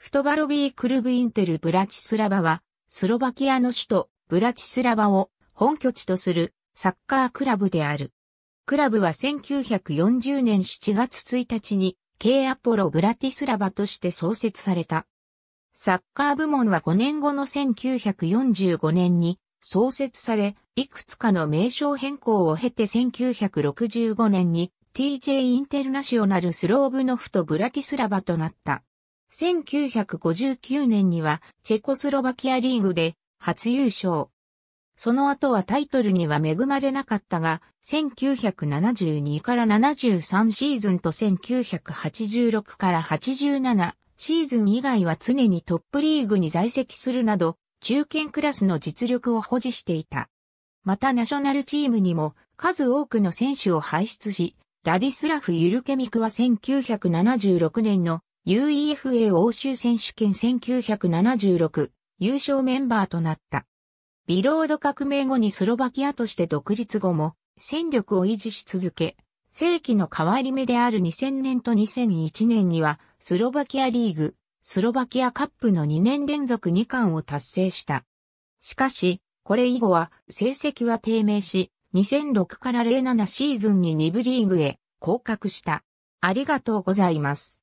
フトバロビークルブインテルブラチスラバは、スロバキアの首都ブラチスラバを本拠地とするサッカークラブである。クラブは1940年7月1日に、K アポロブラティスラバとして創設された。サッカー部門は5年後の1945年に創設され、いくつかの名称変更を経て1965年に TJ インテルナショナルスローブノフト・ブラティスラバとなった。1959年にはチェコスロバキアリーグで初優勝。その後はタイトルには恵まれなかったが、1972から73シーズンと1986から87シーズン以外は常にトップリーグに在籍するなど、中堅クラスの実力を保持していた。またナショナルチームにも数多くの選手を輩出し、ラディスラフ・ユルケミクは1976年の UEFA 欧州選手権1976優勝メンバーとなった。ビロード革命後にスロバキアとして独立後も戦力を維持し続け、世紀の変わり目である2000年と2001年にはスロバキアリーグ、スロバキアカップの2年連続2冠を達成した。しかし、これ以後は成績は低迷し、2006から07シーズンに2部リーグへ降格した。ありがとうございます。